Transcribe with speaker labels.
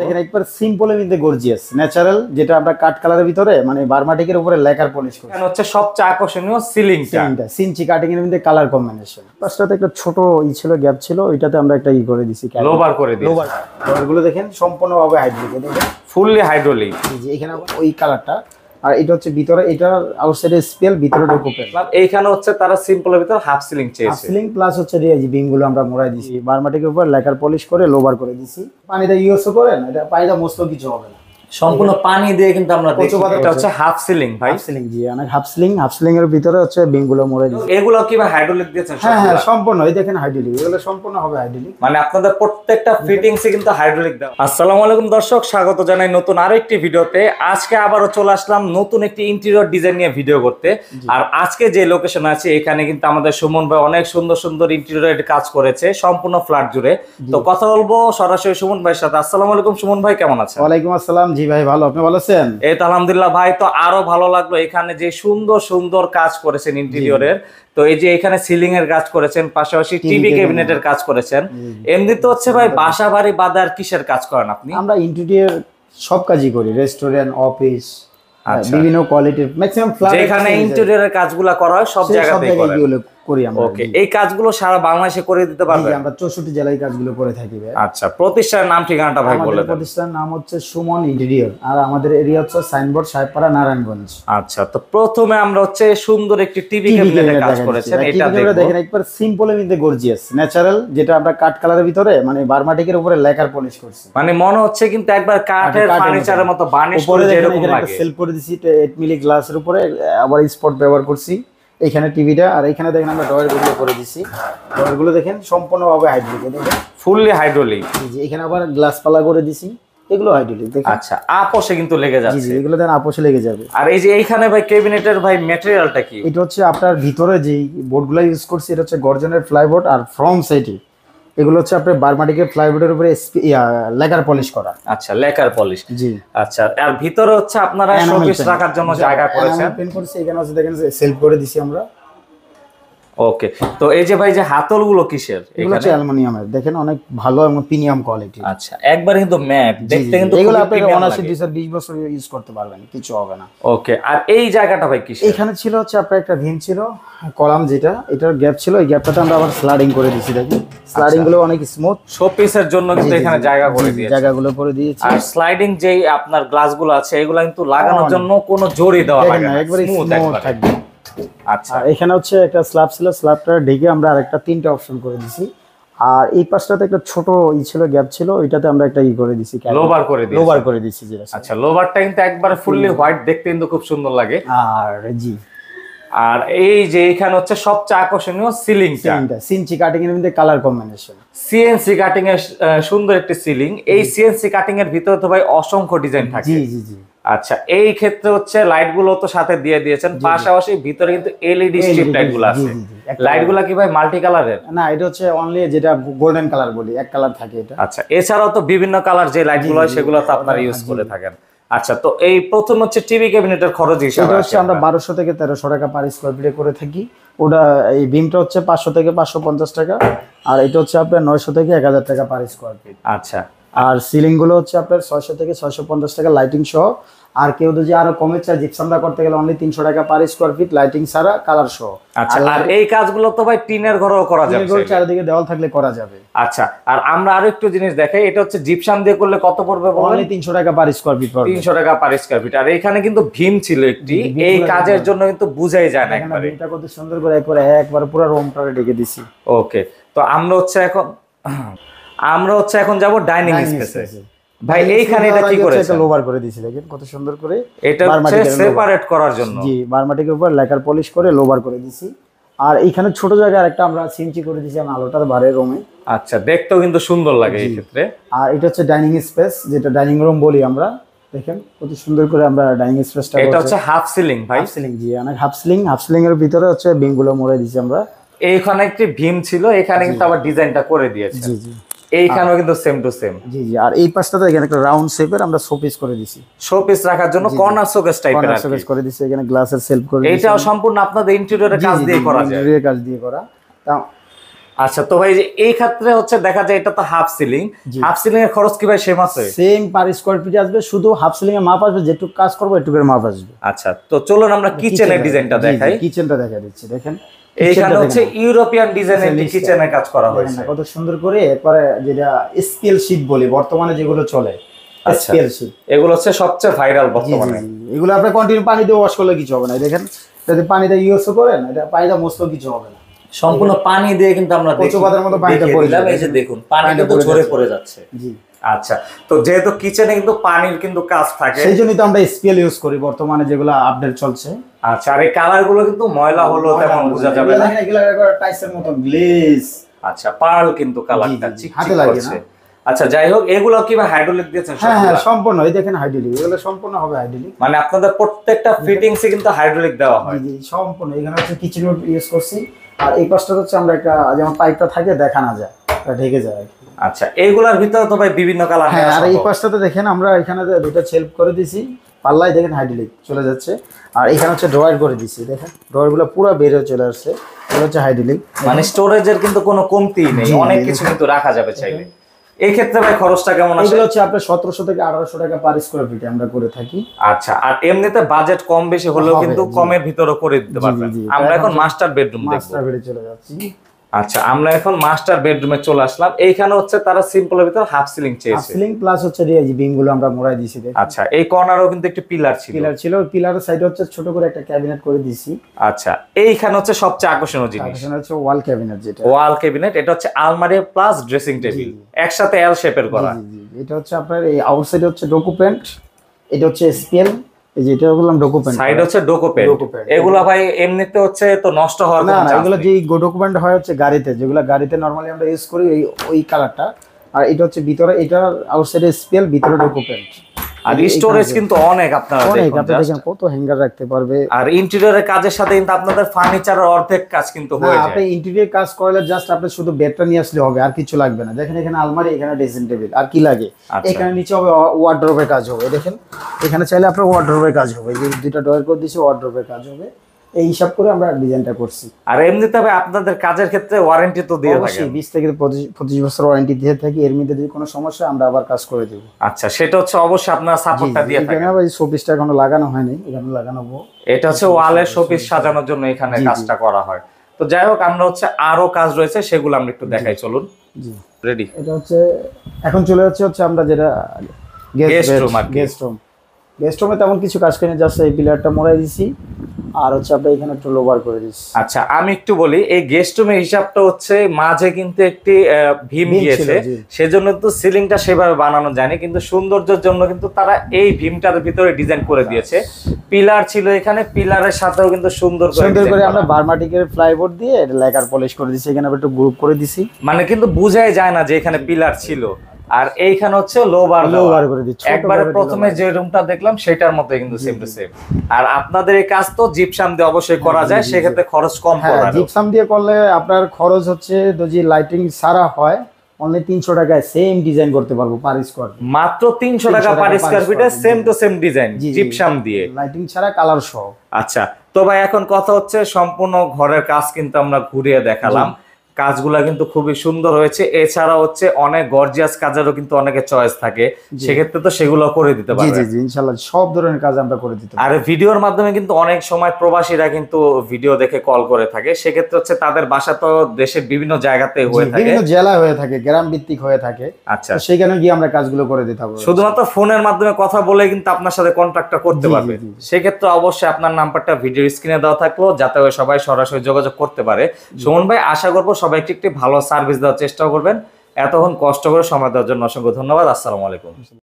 Speaker 1: দেখেন একবার সিম্পল এর মধ্যে গর্জিয়াস ন্যাচারাল যেটা আমরা কাট কালারের ভিতরে মানে বার্মাটিকের উপরে লেকার পলিশ করি হচ্ছে সবচেয়ে আকর্ষণীয় সিলিং সিলিংটা সিনচি কাটিং এর মধ্যে কালার কম্বিনেশন ফার্স্টটাতে একটা ছোট ই ছিল গ্যাপ ছিল ওইটাতে আমরা একটা ই করে দিছি লোবার করে দিছি লোবার লোবার গুলো দেখেন সম্পূর্ণভাবে হাইড্রোলিক দেখেন ফুললি হাইড্রোলিক এই যে এখানে ওই কালারটা আর এটা হচ্ছে ভিতরে এটা আউটসাইডে স্পেল ভিতরে ডকুপেল
Speaker 2: এইখানে হচ্ছে তারা সিম্পলের ভিতর হাফ সিলিং চেয়েছে সিলিং
Speaker 1: প্লাস হচ্ছে যে বিমগুলো আমরা মোড়াই দিছি বারমাটিকের উপর লেকার পলিশ করে লোবার করে দিছি পানিটা ইউজও করেন এটা পানিটা মস্ত কিছু হবে না সম্পূর্ণ পানি দিয়ে কিন্তু আমরা কচু পাতাটা হচ্ছে হাফ সিলিং ভাই সিলিং জি অনেক হাফ সিলিং হাফ সিলিং এর ভিতরে হচ্ছে মরে
Speaker 2: এগুলো কি হাইড্রোলিক দিয়েছেন হ্যাঁ, হ্যাঁ
Speaker 1: সম্পূর্ণ এই দেখেন হাইড্রোলিক এগুলো সম্পূর্ণ হবে হাইড্রোলিক
Speaker 2: মানে আপনাদের প্রত্যেকটা কিন্তু হাইড্রোলিক দাও আসসালামু আলাইকুম দর্শক স্বাগত জানাই নতুন আরেকটি ভিডিওতে আজকে আবারো চলে আসলাম নতুন একটি ইন্টেরিয়র ডিজাইন নিয়ে ভিডিও করতে আর আজকে যে লোকেশন আছে এখানে কিন্তু আমাদের সুমন ভাই অনেক সুন্দর সুন্দর ইন্টেরিয়র কাজ করেছে সম্পূর্ণ ফ্ল্যাট জুড়ে তো কথা বলবো সরাসরি সুমন ভাইয়ের সাথে আসসালামু আলাইকুম
Speaker 1: সুমন ভাই কেমন আছেন আসসালাম জি ভাই ভালো আপনি ভালো আছেন
Speaker 2: এই তো আলহামদুলিল্লাহ ভাই তো আরো ভালো লাগলো এখানে যে সুন্দর সুন্দর কাজ করেছেন ইন্টেরিয়রের তো এই যে এখানে সিলিং এর কাজ করেছেন পাশাপাশি টিভি ক্যাবিনেটের কাজ করেছেন এমনি তো হচ্ছে ভাই বাসা বাড়ি বাদার কিসের কাজ করেন আপনি
Speaker 1: আমরা ইন্টেরিয়র সব কাজই করি রেস্টুরেন্ট আচ্ছা। অফিস বিভিন্ন কোয়ালিটির ম্যাক্সিমাম ফ্ল্যাট যেখানে ইন্টেরিয়রের
Speaker 2: কাজগুলো করা হয় সব জায়গাতেই করেন করি আমরা ওকে এই কাজগুলো সারা বাংলাদেশে করে দিতে পারবে আমরা
Speaker 1: 64 জেলায় কাজগুলো করে থাকি
Speaker 2: আচ্ছা প্রতিষ্ঠানের নাম ঠিকানাটা ভাই বলে দেন
Speaker 1: প্রতিষ্ঠানের নাম হচ্ছে সুমন ইন্টেরিয়র আর আমাদের এরিয়া হচ্ছে সাইনবোর্ড সাহেবপাড়া নারায়ণগঞ্জ আচ্ছা
Speaker 2: তো প্রথমে আমরা হচ্ছে সুন্দর একটি টিভি ক্যাবিনেটে কাজ করেছেন এটা দেখেন
Speaker 1: একবার সিম্পল এর গর্জিয়াস ন্যাচারাল যেটা আমরা কাট কালারের ভিতরে মানে বার্মাটিকের উপরে লেকার পলিশ করছি
Speaker 2: মানে মনে হচ্ছে কিন্তু একবার কাঠের ফার্নিচারের মতো বার্নিশ করে যেরকম লাগে সেল
Speaker 1: করে দিছি 8 মিলি গ্লাসের উপরে আবার স্পট ব্যবহার করছি এইখানে টিভিটা আর এইখানে দেখেন আমরা ডয়ারগুলো করে দিছি ডয়ারগুলো দেখেন সম্পূর্ণভাবে হাইড্রোলিক দেখেন ফুললি হাইড্রোলিক জি এখানে আবার গ্লাস পালা করে দিছি এগুলো হাইড্রোলিক দেখেন আচ্ছা আপোষে কিন্তু লেগে যাচ্ছে জি এগুলো দেন আপোষে লেগে যাবে আর এই যে এইখানে ভাই
Speaker 2: ক্যাবিনেটের ভাই ম্যাটেরিয়ালটা কি
Speaker 1: এটা হচ্ছে আপনার ভিতরে যে বোর্ডগুলো ইউজ করছি এটা হচ্ছে গর্জনের ফ্লাইবোর্ড আর ফ্রম সাইডে এগুলো হচ্ছে আপনার বারমাটিকে প্লাইউডের উপরে লেকার পলিশ করা
Speaker 2: আচ্ছা লেকার পলিশ জি আচ্ছা আর ভিতরে হচ্ছে আপনারা শোকেস রাখার জন্য জায়গা করেছেন
Speaker 1: পেন করেছি এখানে আছে দেখেন সেলফ করে দিছি আমরা ওকে তো এই যে ভাই যে কিসের এগুলো হচ্ছে অ্যালুমিনিয়ামের দেখেন অনেক ভালো এবং প্রিমিয়াম কোয়ালিটি আচ্ছা একবার কিন্তু
Speaker 2: ম্যাপ দেখতে কিন্তু এগুলো আপনি 79
Speaker 1: 20 বছর ইউজ করতে পারবেন কিছু হবে না ওকে আর এই জায়গাটা
Speaker 2: ভাই কিসের এখানে
Speaker 1: ছিল হচ্ছে আপনার একটা ভিম ছিল কলাম যেটা এটার গ্যাপ ছিল এই আমরা আবার করে দিয়েছি আচ্ছা। গুলো অনেক স্মুথ শোপিসের জন্য কিন্তু এখানে জায়গা করে দিয়েছি জায়গাগুলো করে দিয়েছি আর
Speaker 2: স্লাইডিং যেই আপনার গুলো আছে এগুলো কিন্তু লাগানোর জন্য
Speaker 1: কোনো জোরে দেওয়া হয় না স্মুথ থাকবে আচ্ছা এখানে হচ্ছে একটা স্ল্যাব ছিল স্ল্যাবটা ঢেকে আমরা আরেকটা তিনটা অপশন করে দিছি আর এই পাশটাতে একটা ছোট ই ছিল গ্যাপ ছিল ওইটাতে আমরা একটা ই করে দিছি লোবার করে দিছি লোবার করে দিছি
Speaker 2: যেটা আচ্ছা লোবারটা কিন্তু একবার ফুললি হোয়াইট দেখতে কিন্তু খুব সুন্দর লাগে আর জি আর এই যে এখানে হচ্ছে সবচেয়ে আকর্ষণীয় সিলিংটা সিএনসি কাটিং এর মধ্যে কালার কম্বিনেশন সিএনসি কাটিং এর সুন্দর একটি সিলিং এই সিএনসি কাটিং এর ভিতরে তো ভাই অসংখ্য ডিজাইন থাকে জি জি জি আচ্ছা এই ক্ষেত্রে হচ্ছে লাইট গুলো তো সাথে দিয়ে দিয়েছেন পাশাপাশি ভিতরে কিন্তু এলইডি স্ট্রিপ লাইট গুলো আছে
Speaker 1: লাইট গুলো কি ভাই মাল্টি কালারের না এটা হচ্ছে অনলি যেটা গোল্ডেন কালার বলি এক কালার থাকে এটা
Speaker 2: আচ্ছা এছাড়াও তো বিভিন্ন কালার যে লাইট গুলো সেগুলো তো আপনারা ইউজ করে থাকেন আচ্ছা তো এই প্রথম হচ্ছে টিভি ক্যাবিনেটের খরচ হিসাবে এটা হচ্ছে
Speaker 1: আমরা 1200 থেকে 1300 টাকা পার স্কয়ার ফিটে করে থাকি ওটা এই বিমটা হচ্ছে 500 থেকে 550 টাকা আর এটা হচ্ছে আপনার 900 থেকে 1000 টাকা পার স্কয়ার ফিট আচ্ছা আর সিলিংগুলো হচ্ছে আপনার ছয়শো থেকে ছয়শো পঞ্চাশ টাকা লাইটিং সহ আর কেউ যদি আরো কমে চায় জিপসামটা করতে গেলে অনলি তিনশো টাকা পার স্কোয়ার ফিট লাইটিং ছাড়া কালার সহ আচ্ছা, আর
Speaker 2: এই কাজগুলো তো ভাই টিনের ঘরেও
Speaker 1: করা যাবে চারিদিকে দেওয়াল থাকলে করা যাবে আচ্ছা
Speaker 2: আর আমরা আরো একটু জিনিস দেখাই এটা হচ্ছে জিপসাম দিয়ে করলে কত পড়বে অনলি তিনশো টাকা পার স্কোয়ার ফিট
Speaker 1: পড়বে তিনশো টাকা পার
Speaker 2: স্কোয়ার ফিট আর এখানে কিন্তু ভীম ছিল একটি এই কাজের জন্য কিন্তু বুঝাই যায় না একবারে এটা কত সুন্দর
Speaker 1: করে একবার একবার পুরো রুমটা ঢেকে দিছি
Speaker 2: ওকে তো আমরা হচ্ছে এখন আমরা হচ্ছে এখন যাব ডাইনিং স্পেসে ভাই এইখানে এটা কি করেছে এটা লোভার
Speaker 1: করে দিয়েছি দেখেন কত সুন্দর করে এটা হচ্ছে সেপারেট করার জন্য জি বারমাটিকের উপর লেকার পলিশ করে লোভার করে দিয়েছি আর এইখানে ছোট জায়গা আরেকটা আমরা সিনচি করে দিয়েছি আমি আলোটার বারে রুমে
Speaker 2: আচ্ছা দেখতেও কিন্তু সুন্দর লাগে এই ক্ষেত্রে
Speaker 1: আর এটা হচ্ছে ডাইনিং স্পেস যেটা ডাইনিং রুম বলি আমরা দেখেন কত সুন্দর করে আমরা ডাইনিং স্পেসটা এটা হচ্ছে
Speaker 2: হাফ সিলিং ভাই হাফ
Speaker 1: সিলিং জি অনেক হাফ সিলিং হাফ সিলিং এর ভিতরে হচ্ছে বিমগুলো মোড়ে দিয়েছি আমরা
Speaker 2: এইখানে একটি ভীম ছিল এখানে কিন্তু আবার ডিজাইনটা করে দিয়েছে জি জি এইখানেও
Speaker 1: কিন্তু সেম টু সেম জি জি আর এই পাশটাতে এখানে একটা রাউন্ড শেপের আমরা শোপিস করে দিছি
Speaker 2: শোপিস রাখার জন্য কর্নার
Speaker 1: শোকেস টাইপের কর্নার শোকেস করে দিছি এখানে গ্লাসের সেলফ করে এটাও সম্পূর্ণ আপনাদের
Speaker 2: ইন্টেরিয়রের কাজ দিয়ে করা যায়
Speaker 1: ইন্টেরিয়র কাজ দিয়ে করা
Speaker 2: আচ্ছা তো ভাই এই ক্ষেত্রে হচ্ছে দেখা যায় এটা তো হাফ সিলিং হাফ সিলিং এর খরচ কি ভাই সেম আছে
Speaker 1: সেম পার স্কয়ার ফিট আসবে শুধু হাফ সিলিং এর মাপ আসবে যেটুক কাজ করব এটুকের মাপ আসবে
Speaker 2: আচ্ছা তো চলুন আমরা কিচেনের ডিজাইনটা দেখাই
Speaker 1: কিচেনটা দেখা দিচ্ছি দেখেন
Speaker 2: আচ্ছা, আচ্ছা।
Speaker 1: সবচেয়ে
Speaker 2: ভাইরাল বর্তমানে
Speaker 1: এগুলো কন্টিনিউ পানি দিয়ে করলে কিছু হবে না দেখেন যদি পানিটা করেন এটা কিছু হবে না সম্পূর্ণ পানি দিয়ে কিন্তু আমরা কচু মতো পানিটা দেখুন ঝরে
Speaker 2: পড়ে যাচ্ছে আচ্ছা তো যেহেতু কিচেনে কিন্তু পানির কিন্তু কাজ থাকে সেই জন্যই
Speaker 1: তো আমরা স্পিএল ইউজ করি বর্তমানে যেগুলো আপডেট চলছে
Speaker 2: আচ্ছা আর এই কালার গুলো কিন্তু ময়লা হলো তেমন বোঝা যাবে না এগুলো
Speaker 1: টাইসের মতো গ্লেজ
Speaker 2: আচ্ছা পার্ল কিন্তু কালারটা হাতে লাগে আচ্ছা যাই হোক এগুলো কি হাইড্রোলিক দিয়েছেন হ্যাঁ হ্যাঁ
Speaker 1: সম্পূর্ণ এই দেখেন হাইড্রোলিক এগুলো সম্পূর্ণ হবে হাইড্রোলিক মানে
Speaker 2: আপনাদের প্রত্যেকটা ফিটিংসে কিন্তু হাইড্রোলিক দেওয়া
Speaker 1: হয় জি সম্পূর্ণ এখানে হচ্ছে কিচেন ইউজ করছি আর এই পাশটা হচ্ছে আমরা একটা যেমন পাইপটা থাকে দেখা না যায় ঢেকে যায় আর কি
Speaker 2: আচ্ছা এইগুলার
Speaker 1: ভিতরে তো ভাই বিভিন্ন কালার হ্যাঁ আর এই পাশটাতে দেখেন আমরা এখানে দুটো সেলফ করে দিছি পাল্লাই দেখেন হাইড্রোলিক চলে যাচ্ছে আর এখানে হচ্ছে ড্রয়ার করে দিছি দেখেন ড্রয়ারগুলো পুরো বেড়ে চলে আসছে এটা হচ্ছে হাইড্রোলিক মানে স্টোরেজের কিন্তু কোনো কমতি নেই অনেক কিছু কিন্তু
Speaker 2: রাখা যাবে চাইলে এই ক্ষেত্রে ভাই খরচটা কেমন আছে এগুলো
Speaker 1: হচ্ছে আপনার 1700 থেকে 1800 টাকা পার স্কয়ার ফিটে আমরা করে থাকি
Speaker 2: আচ্ছা আর এমনিতে বাজেট কম বেশি হলেও কিন্তু কমের ভিতরে করে দিতে পারবেন আমরা এখন মাস্টার বেডরুম দেখব মাস্টার
Speaker 1: বেডে চলে যাচ্ছি
Speaker 2: আচ্ছা আমরা এখন মাস্টার বেডরুমে চলে আসলাম এইখানে হচ্ছে তারা সিম্পলের ভিতর হাফ
Speaker 1: সিলিং চেয়েছে হাফ সিলিং প্লাস হচ্ছে রিয়াজি বিম গুলো আমরা মোড়াই দিয়েছি আচ্ছা এই কর্নারও কিন্তু একটা পিলার ছিল পিলার ছিল পিলারের সাইডে হচ্ছে ছোট করে একটা ক্যাবিনেট করে দিছি
Speaker 2: আচ্ছা এইখানে হচ্ছে সবচেয়ে আকর্ষণীয় জিনিস আকর্ষণ হচ্ছে ওয়াল
Speaker 1: ক্যাবিনেট যেটা ওয়াল
Speaker 2: ক্যাবিনেট এটা হচ্ছে আলমারি প্লাস ড্রেসিং টেবিল একসাথে এল শেপের করা
Speaker 1: এটা হচ্ছে আপনার এই আউটসাইডে হচ্ছে ডকুমেন্ট এটা হচ্ছে স্পেল এটা হচ্ছে
Speaker 2: এগুলো ভাই এমনিতে হচ্ছে তো নষ্ট হওয়ার না
Speaker 1: এগুলো ডকুমেন্ট হয় হচ্ছে গাড়িতে গাড়িতে নরমালি আমরা ইউজ করি ওই আর এটা হচ্ছে ভিতরে এটা স্পেল ভিতরে ডকুমেন্ট আর স্টোরেজ কিন্তু অনেক আপনারা অনেক আপনি দেখেন কত হ্যাঙ্গার রাখতে পারবে
Speaker 2: আর ইন্টেরিয়রের কাজের সাথে কিন্তু আপনাদের ফার্নিচারের অর্ধেক কাজ কিন্তু হয়ে যায় আপনি
Speaker 1: ইন্টেরিয়র কাজ করলে জাস্ট আপনি শুধু বেডটা নিয়ে আসলে হবে আর কিছু লাগবে না দেখেন এখানে আলমারি এখানে ড্রেসিং টেবিল আর কি লাগে আচ্ছা। এখানে নিচে হবে ওয়ার্ড্রোবের কাজ হবে দেখেন এখানে চাইলে আপনার ওয়ার্ড্রোবের কাজ হবে যে দুইটা ড্রয়ার করে দিয়েছে ওয়ার্ড্রোবের কাজ হবে এই হিসাব করে আমরা ডিজাইনটা করছি আর এমনি তবে আপনাদের কাজের ক্ষেত্রে ওয়ারেন্টি তো দিয়ে থাকি 20 থেকে 25 বছর ওয়ারেন্টি দিয়ে থাকি এর মধ্যে যদি কোনো সমস্যা আমরা আবার কাজ করে দেব আচ্ছা
Speaker 2: সেটা হচ্ছে অবশ্যই আপনারা সাপোর্টটা দিয়ে থাকেন
Speaker 1: এই শোপিসটা এখনো লাগানো হয়নি এখানে লাগানো
Speaker 2: এটা হচ্ছে ওয়ালে শোপিস সাজানোর জন্য এখানে কাজটা করা হয় তো যাই হোক আমরা হচ্ছে আরো কাজ রয়েছে সেগুলো আমরা একটু দেখাই চলুন জি রেডি
Speaker 1: এটা হচ্ছে এখন চলে যাচ্ছে হচ্ছে আমরা যেটা গেস্ট রুম আর গেস্ট রুম বেস্টরুমে তেমন কিছু কাজ করে জাস্ট এই পিলারটা মরাই দিছি আর হচ্ছে আমরা এখানে একটু লোভার করে দিচ্ছি
Speaker 2: আচ্ছা আমি একটু বলি এই গেস্ট রুমের হিসাবটা হচ্ছে মাঝে কিন্তু একটি ভীম গিয়েছে সেজন্য তো সিলিংটা সেভাবে বানানো যায়নি কিন্তু সৌন্দর্যের জন্য কিন্তু তারা এই ভীমটার ভিতরে ডিজাইন করে দিয়েছে
Speaker 1: পিলার ছিল এখানে পিলারের সাথেও কিন্তু সুন্দর সুন্দর করে আমরা বার্মাটিকের ফ্লাইবোর্ড দিয়ে লেকার পলিশ করে দিচ্ছি এখানে একটু গ্রুপ করে দিছি
Speaker 2: মানে কিন্তু বোঝাই যায় না যে এখানে পিলার ছিল আর এইখানে হচ্ছে লোবার লোবার করে দিচ্ছি একবারে প্রথমে যে রুমটা দেখলাম সেটার মতো কিন্তু সেম টু সেম আর আপনাদের এই কাজ তো জিপসাম দিয়ে অবশ্যই করা যায় সেক্ষেত্রে খরচ কম হ্যাঁ, পড়ে
Speaker 1: জিপসাম দিয়ে করলে আপনার খরচ হচ্ছে যদি লাইটিং সারা হয় অনলি 300 টাকায় সেম ডিজাইন করতে পারবো পার স্কয়ার
Speaker 2: মাত্র 300 টাকা পার স্কয়ার ফিটে same to same design gypsum দিয়ে লাইটিং ছাড়া কালার সহ আচ্ছা তো ভাই এখন কথা হচ্ছে সম্পূর্ণ ঘরের কাজ কিন্তু আমরা ঘুরিয়ে দেখালাম কাজগুলা কিন্তু খুবই সুন্দর হয়েছে এছাড়া হচ্ছে অনেক গর্জিয়াস কাজেরও কিন্তু অনেকে চয়েস থাকে সেক্ষেত্রে
Speaker 1: তো সেগুলো করে দিতে পারি জি জি ইনশাআল্লাহ সব ধরনের কাজ আমরা করে দিতে
Speaker 2: আর ভিডিওর মাধ্যমে কিন্তু অনেক সময় প্রবাসীরা কিন্তু ভিডিও দেখে কল করে থাকে সেক্ষেত্রে হচ্ছে তাদের বাসা তো দেশের বিভিন্ন জায়গাতে হয়ে থাকে বিভিন্ন
Speaker 1: জেলায় হয়ে থাকে গ্রাম ভিত্তিক হয়ে থাকে আচ্ছা সেখানে গিয়ে আমরা কাজগুলো করে দিতে হবে
Speaker 2: শুধুমাত্র ফোনের মাধ্যমে কথা বলে কিন্তু আপনার সাথে কন্ট্যাক্টটা করতে পারবে সেক্ষেত্রে অবশ্যই আপনার নাম্বারটা ভিডিও স্ক্রিনে দেওয়া থাকলো যাতে সবাই সরাসরি যোগাযোগ করতে পারে সুমন ভাই আশা করবো সবাইকে একটি
Speaker 1: ভালো সার্ভিস দেওয়ার চেষ্টা করবেন এতক্ষণ কষ্ট করে সময় দেওয়ার জন্য অসংখ্য ধন্যবাদ আসসালামু আলাইকুম